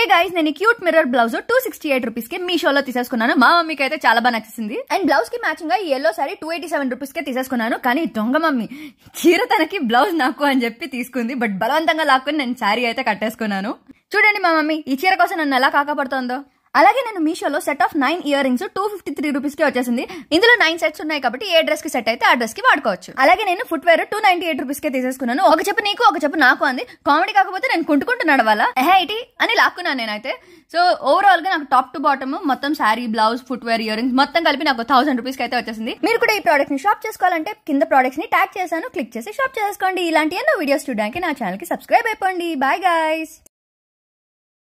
హే guys నేను cute mirror blouse two sixty eight rupees కి మీ షోలో తీసేసుకున్నాను మా మమ్మీకి అయితే చాలా బాగా నచ్చింది అండ్ బ్లౌజ్ కి మ్యాచింగ్ గా ఈ yellow sari two eighty seven rupees కి తీసేసుకున్నాను కానీ దొంగ మమ్మీ చీర తనకి బ్లౌజ్ నాకు అని చెప్పి తీసుకుంది బట్ బలవంతంగా లాక్కుని నేను శారీ అయితే కట్టేసుకున్నాను చూడండి మా మమ్మీ ఈ చీర కోసం నన్ను ఎలా కాకపడుతోందో అలాగే నేను మీషోలో set of nine earrings two fifty three rupees కి వచ్చేసింది ఇందులో నైన్ సెట్స్ ఉన్నాయి కాబట్టి ఏ డ్రెస్ కి సెట్ అయితే ఆ డ్రెస్ కి వాడుకోవచ్చు అలాగే నేను footwear two ninety eight rupees కి తీసేసుకున్నాను ఒక చెప్పు నీకు ఒక చెప్పు నాకు అంది కామెడీ కాకపోతే నేను కుంటుకుంటున్నాడు నడవాలా ఎహే ఇటీ అని లాక్కున్నాను నేనైతే సో ఓవరాల్ గా నాకు టాప్ టు బాటమ్ మొత్తం sari blouse footwear earrings మొత్తం కలిపి నాకు థౌసండ్ రూపీస్ అయితే వచ్చేసింది మీరు కూడా ఈ ప్రోడక్ట్ ని షాప్ చేసుకోవాలంటే కింద ప్రోడక్ట్స్ ని ట్యాగ్ చేశాను క్లిక్ చేసి షాప్ చేసుకోండి ఇలాంటి ఎన్నో వీడియోస్ చూడడానికి నా ఛానల్ కి సబ్స్క్రైబ్ అయిపోండి బాయ్ గాయస్